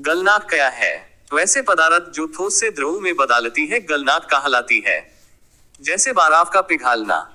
गलनाक क्या है वैसे पदार्थ जो ठोस से द्रव में बदलती है गलनाक कहलाती है जैसे बाराफ का पिघालना